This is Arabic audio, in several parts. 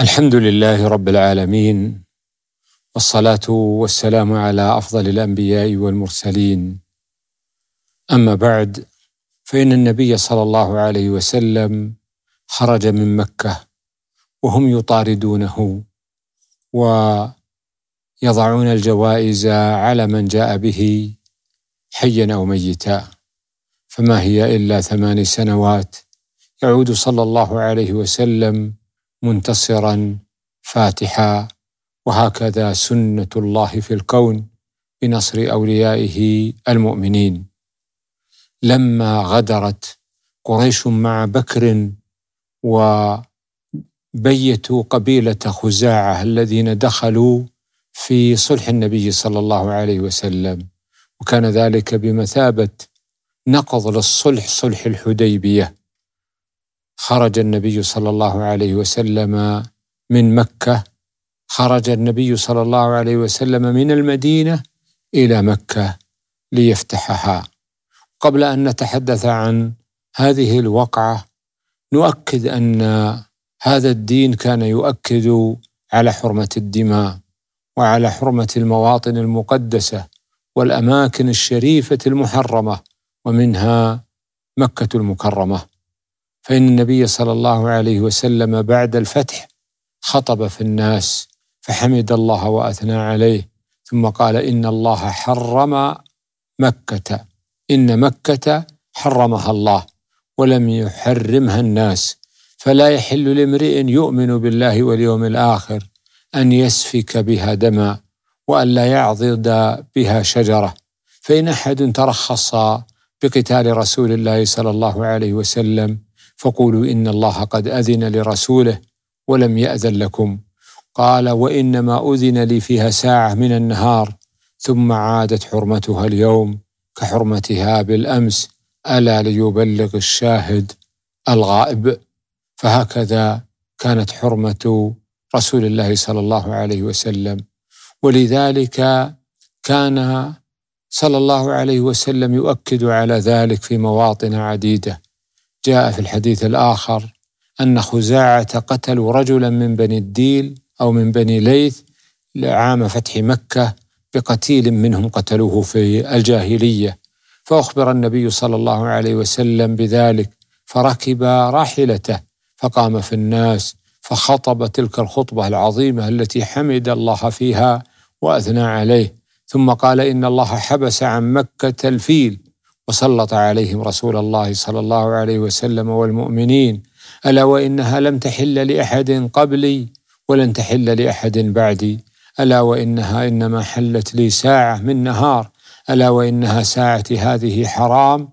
الحمد لله رب العالمين والصلاه والسلام على افضل الانبياء والمرسلين اما بعد فان النبي صلى الله عليه وسلم خرج من مكه وهم يطاردونه ويضعون الجوائز على من جاء به حيا او ميتا فما هي الا ثمان سنوات يعود صلى الله عليه وسلم منتصرا فاتحا وهكذا سنه الله في الكون بنصر اوليائه المؤمنين لما غدرت قريش مع بكر وبيتوا قبيله خزاعه الذين دخلوا في صلح النبي صلى الله عليه وسلم وكان ذلك بمثابه نقض للصلح صلح الحديبيه خرج النبي صلى الله عليه وسلم من مكه خرج النبي صلى الله عليه وسلم من المدينه الى مكه ليفتحها قبل ان نتحدث عن هذه الوقعه نؤكد ان هذا الدين كان يؤكد على حرمه الدماء وعلى حرمه المواطن المقدسه والاماكن الشريفه المحرمه ومنها مكه المكرمه فإن النبي صلى الله عليه وسلم بعد الفتح خطب في الناس فحمد الله وأثنى عليه ثم قال إن الله حرم مكة إن مكة حرمها الله ولم يحرمها الناس فلا يحل لامرئ يؤمن بالله واليوم الآخر أن يسفك بها دما وأن لا يعضد بها شجرة فإن أحد ترخص بقتال رسول الله صلى الله عليه وسلم فقولوا إن الله قد أذن لرسوله ولم يأذن لكم قال وإنما أذن لي فيها ساعة من النهار ثم عادت حرمتها اليوم كحرمتها بالأمس ألا ليبلغ الشاهد الغائب فهكذا كانت حرمة رسول الله صلى الله عليه وسلم ولذلك كان صلى الله عليه وسلم يؤكد على ذلك في مواطن عديده جاء في الحديث الآخر أن خزاعة قتلوا رجلا من بني الديل أو من بني ليث عام فتح مكة بقتيل منهم قتلوه في الجاهلية فأخبر النبي صلى الله عليه وسلم بذلك فركب راحلته فقام في الناس فخطب تلك الخطبة العظيمة التي حمد الله فيها وأثنى عليه ثم قال إن الله حبس عن مكة الفيل وسلط عليهم رسول الله صلى الله عليه وسلم والمؤمنين الا وانها لم تحل لاحد قبلي ولن تحل لاحد بعدي الا وانها انما حلت لي ساعه من نهار الا وانها ساعتي هذه حرام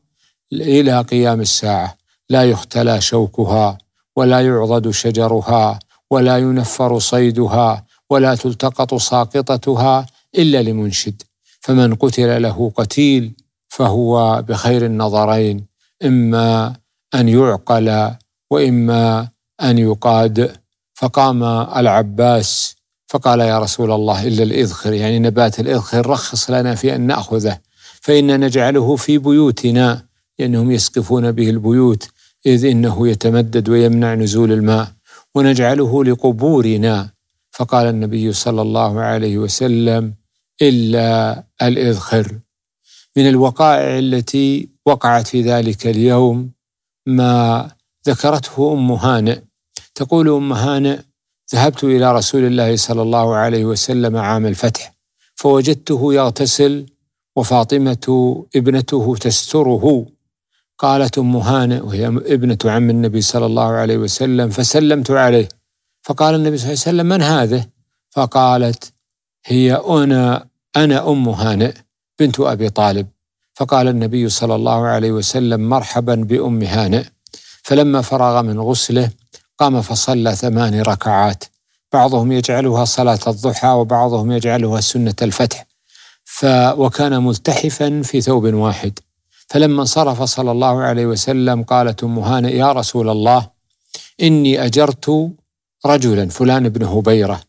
الى قيام الساعه لا يختلى شوكها ولا يعضد شجرها ولا ينفر صيدها ولا تلتقط ساقطتها الا لمنشد فمن قتل له قتيل فهو بخير النظرين اما ان يعقل واما ان يقاد فقام العباس فقال يا رسول الله الا الاذخر يعني نبات الاذخر رخص لنا في ان ناخذه فانا نجعله في بيوتنا لانهم يعني يسقفون به البيوت اذ انه يتمدد ويمنع نزول الماء ونجعله لقبورنا فقال النبي صلى الله عليه وسلم الا الاذخر من الوقائع التي وقعت في ذلك اليوم ما ذكرته ام هانئ تقول ام هانئ ذهبت الى رسول الله صلى الله عليه وسلم عام الفتح فوجدته يغتسل وفاطمه ابنته تستره قالت ام هانئ وهي ابنه عم النبي صلى الله عليه وسلم فسلمت عليه فقال النبي صلى الله عليه وسلم من هذه؟ فقالت هي انا انا ام هانئ بنت ابي طالب فقال النبي صلى الله عليه وسلم مرحبا بام هانئ فلما فرغ من غسله قام فصلى ثمان ركعات بعضهم يجعلها صلاه الضحى وبعضهم يجعلها سنه الفتح ف وكان ملتحفا في ثوب واحد فلما انصرف صلى الله عليه وسلم قالت ام هانئ يا رسول الله اني اجرت رجلا فلان بن هبيره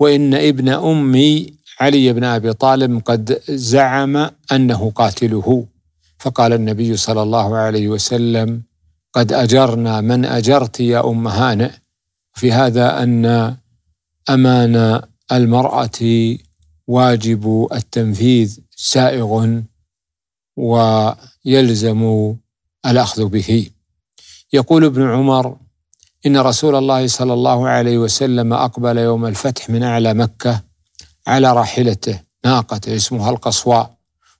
وان ابن امي علي بن ابي طالب قد زعم انه قاتله فقال النبي صلى الله عليه وسلم قد اجرنا من اجرت يا ام هانئ في هذا ان امان المراه واجب التنفيذ سائغ ويلزم الاخذ به يقول ابن عمر ان رسول الله صلى الله عليه وسلم اقبل يوم الفتح من اعلى مكه على راحلته ناقته اسمها القصواء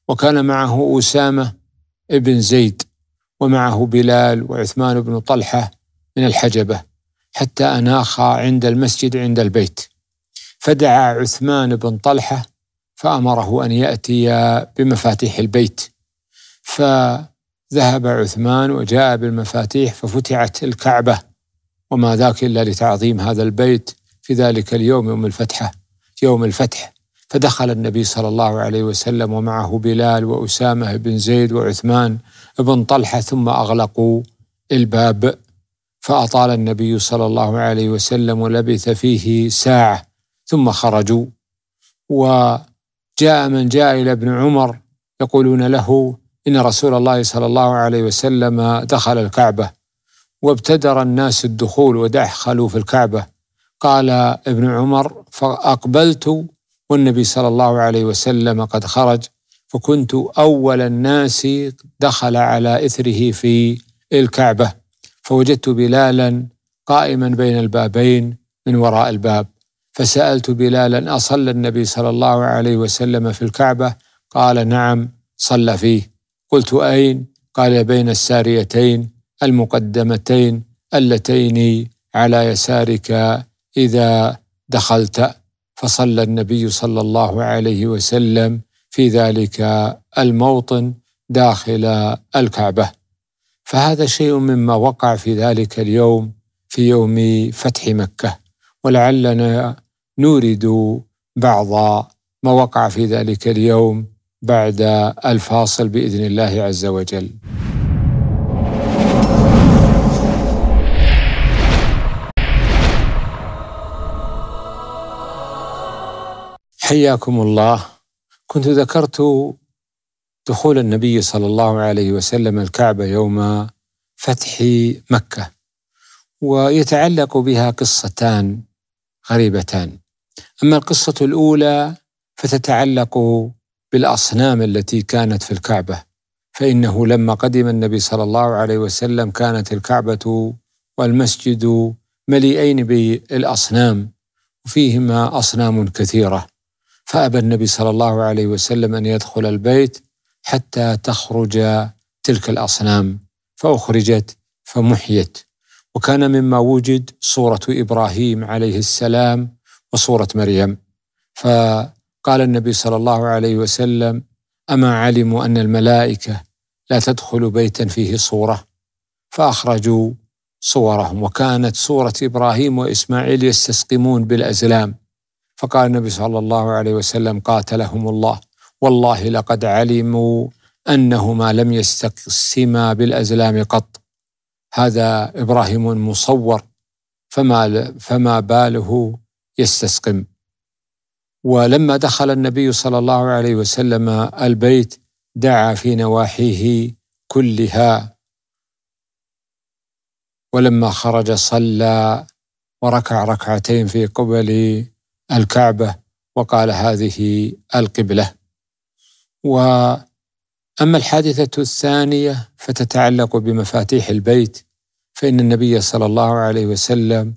وكان معه أسامة ابن زيد ومعه بلال وعثمان بن طلحة من الحجبة حتى أناخا عند المسجد عند البيت فدعا عثمان بن طلحة فأمره أن يأتي بمفاتيح البيت فذهب عثمان وجاء بالمفاتيح ففتحت الكعبة وما ذاك إلا لتعظيم هذا البيت في ذلك اليوم يوم الفتحه يوم الفتح فدخل النبي صلى الله عليه وسلم ومعه بلال وأسامة بن زيد وعثمان بن طلحة ثم أغلقوا الباب فأطال النبي صلى الله عليه وسلم ولبث فيه ساعة ثم خرجوا وجاء من جاء إلى ابن عمر يقولون له إن رسول الله صلى الله عليه وسلم دخل الكعبة وابتدر الناس الدخول ودخلوا في الكعبة قال ابن عمر فأقبلت والنبي صلى الله عليه وسلم قد خرج فكنت أول الناس دخل على إثره في الكعبة فوجدت بلالا قائما بين البابين من وراء الباب فسألت بلالا أصلى النبي صلى الله عليه وسلم في الكعبة قال نعم صلى فيه قلت أين قال بين الساريتين المقدمتين اللتين على يسارك إذا دخلت فصلى النبي صلى الله عليه وسلم في ذلك الموطن داخل الكعبة فهذا شيء مما وقع في ذلك اليوم في يوم فتح مكة ولعلنا نورد بعض ما وقع في ذلك اليوم بعد الفاصل بإذن الله عز وجل حياكم الله كنت ذكرت دخول النبي صلى الله عليه وسلم الكعبه يوم فتح مكه ويتعلق بها قصتان غريبتان اما القصه الاولى فتتعلق بالاصنام التي كانت في الكعبه فانه لما قدم النبي صلى الله عليه وسلم كانت الكعبه والمسجد مليئين بالاصنام وفيهما اصنام كثيره فأبى النبي صلى الله عليه وسلم أن يدخل البيت حتى تخرج تلك الأصنام فأخرجت فمحيت وكان مما وجد صورة إبراهيم عليه السلام وصورة مريم فقال النبي صلى الله عليه وسلم أما علموا أن الملائكة لا تدخل بيتا فيه صورة فأخرجوا صورهم وكانت صورة إبراهيم وإسماعيل يستسقمون بالأزلام فقال النبي صلى الله عليه وسلم قاتلهم الله والله لقد علموا انهما لم يستقسما بالازلام قط هذا ابراهيم مصور فما فما باله يستسقم ولما دخل النبي صلى الله عليه وسلم البيت دعا في نواحيه كلها ولما خرج صلى وركع ركعتين في قبل الكعبة وقال هذه القبلة وأما الحادثة الثانية فتتعلق بمفاتيح البيت فإن النبي صلى الله عليه وسلم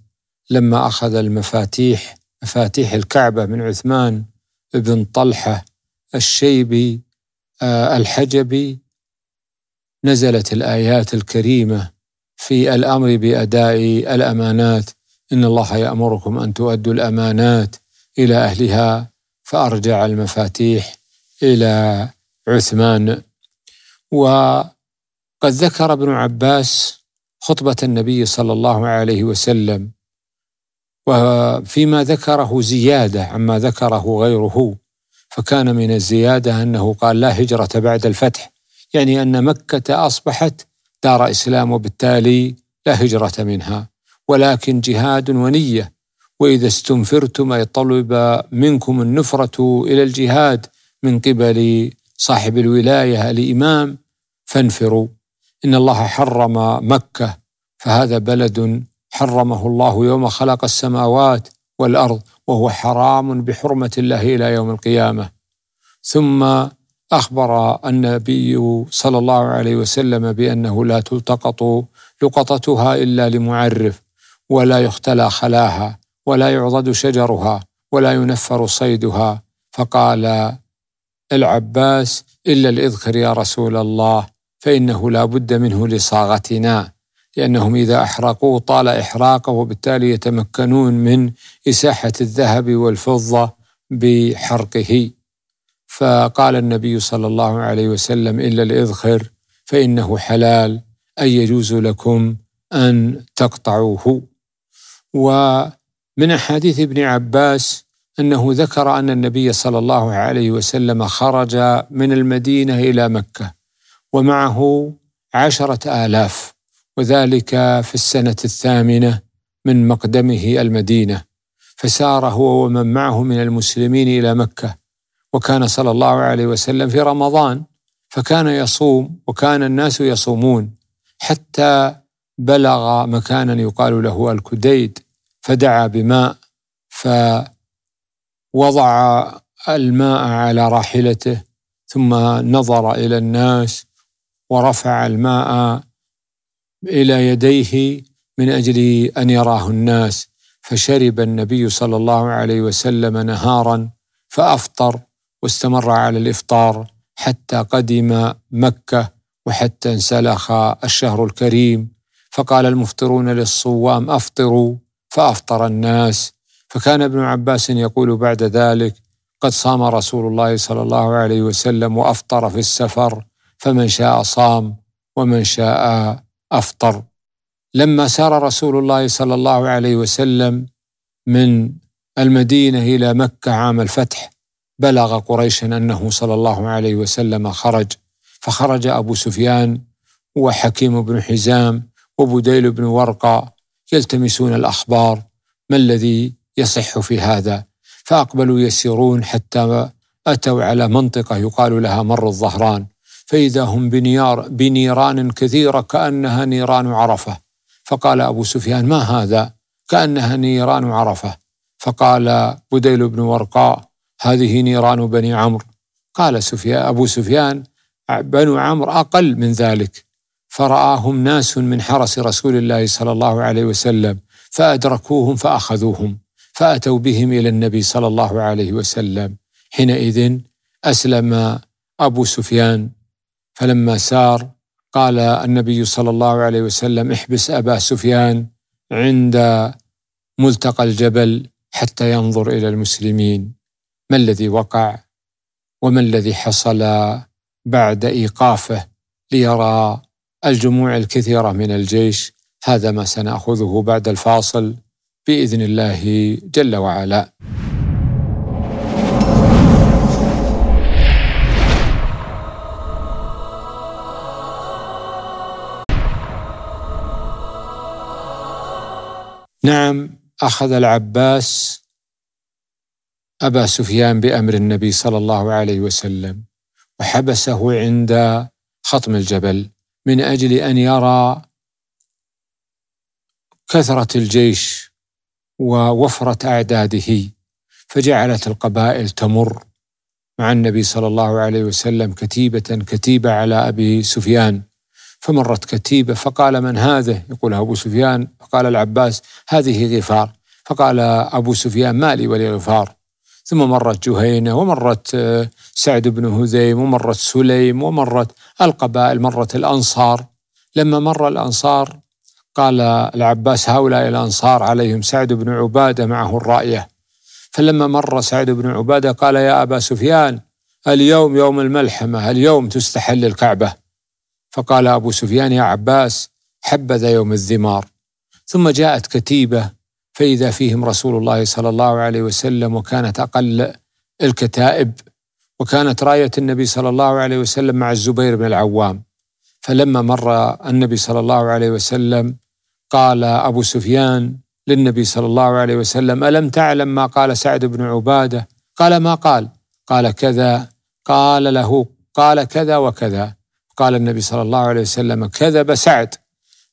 لما أخذ المفاتيح مفاتيح الكعبة من عثمان بن طلحة الشيبي آه، الحجبي نزلت الآيات الكريمة في الأمر بأداء الأمانات إن الله يأمركم أن تؤدوا الأمانات إلى أهلها فأرجع المفاتيح إلى عثمان وقد ذكر ابن عباس خطبة النبي صلى الله عليه وسلم وفيما ذكره زيادة عما ذكره غيره فكان من الزيادة أنه قال لا هجرة بعد الفتح يعني أن مكة أصبحت دار إسلام وبالتالي لا هجرة منها ولكن جهاد ونيه واذا استنفرتم اي طلب منكم النفره الى الجهاد من قبل صاحب الولايه الامام فانفروا ان الله حرم مكه فهذا بلد حرمه الله يوم خلق السماوات والارض وهو حرام بحرمه الله الى يوم القيامه ثم اخبر النبي صلى الله عليه وسلم بانه لا تلتقط لقطتها الا لمعرف ولا يختلى خلاها ولا يعضد شجرها ولا ينفر صيدها فقال العباس إلا الإذخر يا رسول الله فإنه لا بد منه لصاغتنا لأنهم إذا أحرقوه طال إحراقه وبالتالي يتمكنون من إساحة الذهب والفضة بحرقه فقال النبي صلى الله عليه وسلم إلا الإذخر فإنه حلال أي يجوز لكم أن تقطعوه ومن حديث ابن عباس انه ذكر ان النبي صلى الله عليه وسلم خرج من المدينه الى مكه ومعه عشره الاف وذلك في السنه الثامنه من مقدمه المدينه فسار هو ومن معه من المسلمين الى مكه وكان صلى الله عليه وسلم في رمضان فكان يصوم وكان الناس يصومون حتى بلغ مكانا يقال له الكديد فدعا بماء فوضع الماء على راحلته ثم نظر الى الناس ورفع الماء الى يديه من اجل ان يراه الناس فشرب النبي صلى الله عليه وسلم نهارا فافطر واستمر على الافطار حتى قدم مكه وحتى انسلخ الشهر الكريم فقال المفطرون للصوام افطروا فافطر الناس فكان ابن عباس يقول بعد ذلك قد صام رسول الله صلى الله عليه وسلم وافطر في السفر فمن شاء صام ومن شاء افطر لما سار رسول الله صلى الله عليه وسلم من المدينه الى مكه عام الفتح بلغ قريشا انه صلى الله عليه وسلم خرج فخرج ابو سفيان وحكيم بن حزام وبديل بن ورقة يلتمسون الأخبار ما الذي يصح في هذا فأقبلوا يسيرون حتى أتوا على منطقة يقال لها مر الظهران فإذا هم بنيار بنيران كثيرة كأنها نيران عرفة فقال أبو سفيان ما هذا كأنها نيران عرفة فقال بديل بن ورقاء هذه نيران بني عمرو قال سفيان أبو سفيان بنو عمرو أقل من ذلك فرآهم ناس من حرس رسول الله صلى الله عليه وسلم فأدركوهم فأخذوهم فأتوا بهم إلى النبي صلى الله عليه وسلم حينئذ أسلم أبو سفيان فلما سار قال النبي صلى الله عليه وسلم احبس أبا سفيان عند ملتقى الجبل حتى ينظر إلى المسلمين ما الذي وقع وما الذي حصل بعد إيقافه ليرى الجموع الكثيرة من الجيش هذا ما سنأخذه بعد الفاصل بإذن الله جل وعلا. نعم اخذ العباس ابا سفيان بامر النبي صلى الله عليه وسلم وحبسه عند خطم الجبل من اجل ان يرى كثره الجيش ووفره اعداده فجعلت القبائل تمر مع النبي صلى الله عليه وسلم كتيبه كتيبه على ابي سفيان فمرت كتيبه فقال من هذه؟ يقول ابو سفيان فقال العباس هذه غفار فقال ابو سفيان ما لي ولي غفار ثم مرت جهينة ومرت آه، سعد بن هذيم ومرت سليم ومرت القبائل مرت الأنصار لما مر الأنصار قال العباس هؤلاء الأنصار عليهم سعد بن عبادة معه الرأية فلما مر سعد بن عبادة قال يا أبا سفيان اليوم يوم الملحمة اليوم تستحل الكعبة فقال أبو سفيان يا عباس حبذا يوم الذمار ثم جاءت كتيبة فإذا فيهم رسول الله صلى الله عليه وسلم وكانت أقل الكتائب وكانت راية النبي صلى الله عليه وسلم مع الزبير بن العوام فلما مر النبي صلى الله عليه وسلم قال أبو سفيان للنبي صلى الله عليه وسلم ألم تعلم ما قال سعد بن عبادة قال ما قال قال كذا قال له قال كذا وكذا قال النبي صلى الله عليه وسلم كذب سعد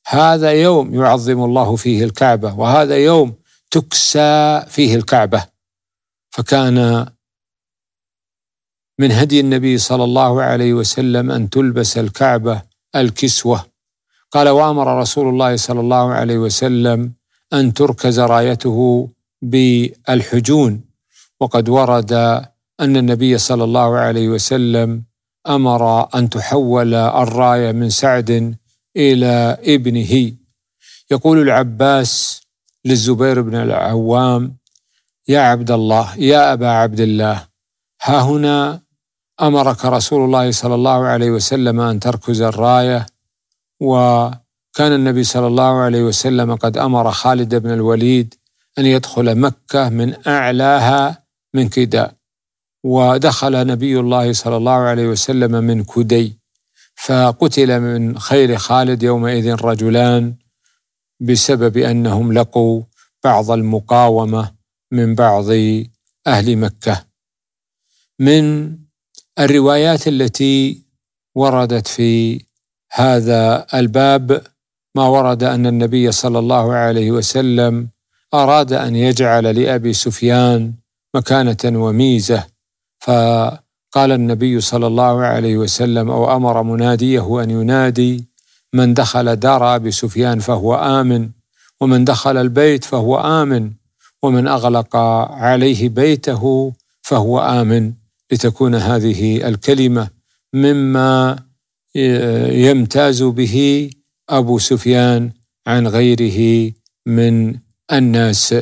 هذا يوم يعظم الله فيه الكعبه وهذا يوم تكسى فيه الكعبه فكان من هدي النبي صلى الله عليه وسلم ان تلبس الكعبه الكسوه قال وامر رسول الله صلى الله عليه وسلم ان تركز رايته بالحجون وقد ورد ان النبي صلى الله عليه وسلم امر ان تحول الرايه من سعد إلى ابنه يقول العباس للزبير بن العوام يا عبد الله يا أبا عبد الله ها هنا أمرك رسول الله صلى الله عليه وسلم أن تركز الراية وكان النبي صلى الله عليه وسلم قد أمر خالد بن الوليد أن يدخل مكة من أعلاها من كداء ودخل نبي الله صلى الله عليه وسلم من كدي فقتل من خير خالد يومئذ رجلان بسبب انهم لقوا بعض المقاومه من بعض اهل مكه من الروايات التي وردت في هذا الباب ما ورد ان النبي صلى الله عليه وسلم اراد ان يجعل لابي سفيان مكانه وميزه ف قال النبي صلى الله عليه وسلم او امر مناديه ان ينادي من دخل دار ابي سفيان فهو امن ومن دخل البيت فهو امن ومن اغلق عليه بيته فهو امن لتكون هذه الكلمه مما يمتاز به ابو سفيان عن غيره من الناس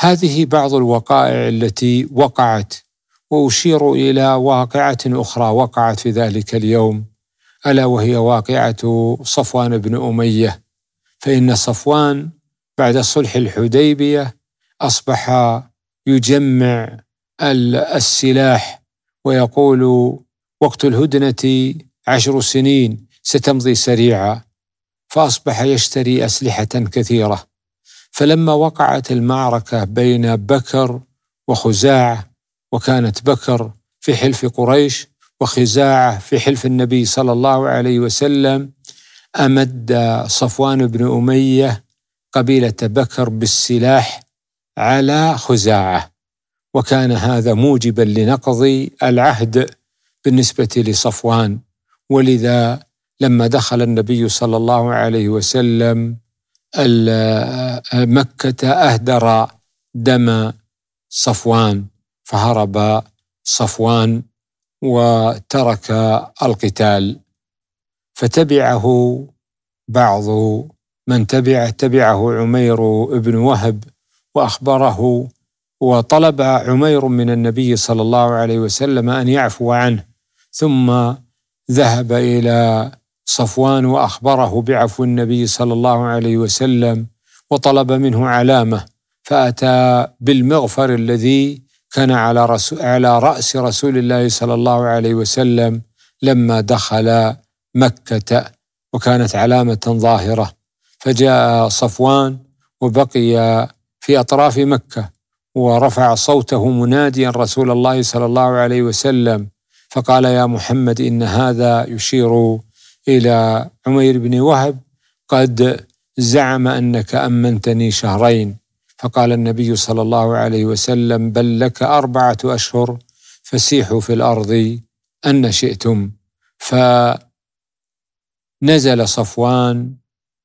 هذه بعض الوقائع التي وقعت واشير الى واقعه اخرى وقعت في ذلك اليوم الا وهي واقعه صفوان بن اميه فان صفوان بعد صلح الحديبيه اصبح يجمع السلاح ويقول وقت الهدنه عشر سنين ستمضي سريعا فاصبح يشتري اسلحه كثيره فلما وقعت المعركه بين بكر وخزاعه وكانت بكر في حلف قريش وخزاعة في حلف النبي صلى الله عليه وسلم أمد صفوان بن أمية قبيلة بكر بالسلاح على خزاعة وكان هذا موجبا لنقض العهد بالنسبة لصفوان ولذا لما دخل النبي صلى الله عليه وسلم مكة أهدر دم صفوان فهرب صفوان وترك القتال فتبعه بعض من تبع تبعه عمير بن وهب واخبره وطلب عمير من النبي صلى الله عليه وسلم ان يعفو عنه ثم ذهب الى صفوان واخبره بعفو النبي صلى الله عليه وسلم وطلب منه علامه فاتى بالمغفر الذي كان على رسول على راس رسول الله صلى الله عليه وسلم لما دخل مكه وكانت علامه ظاهره فجاء صفوان وبقي في اطراف مكه ورفع صوته مناديا رسول الله صلى الله عليه وسلم فقال يا محمد ان هذا يشير الى عمير بن وهب قد زعم انك امنتني شهرين فقال النبي صلى الله عليه وسلم بل لك اربعه اشهر فسيحوا في الارض ان شئتم فنزل صفوان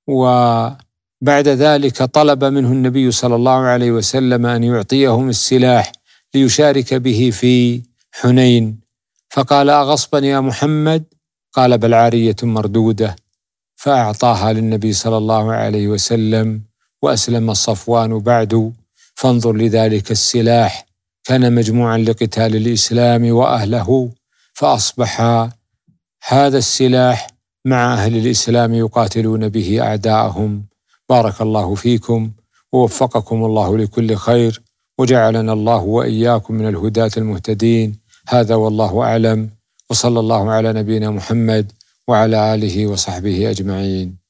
وبعد ذلك طلب منه النبي صلى الله عليه وسلم ان يعطيهم السلاح ليشارك به في حنين فقال اغصبا يا محمد قال بل عاريه مردوده فاعطاها للنبي صلى الله عليه وسلم وأسلم صفوان بعد فانظر لذلك السلاح كان مجموعا لقتال الإسلام وأهله فأصبح هذا السلاح مع أهل الإسلام يقاتلون به أعداءهم بارك الله فيكم ووفقكم الله لكل خير وجعلنا الله وإياكم من الهداة المهتدين هذا والله أعلم وصلى الله على نبينا محمد وعلى آله وصحبه أجمعين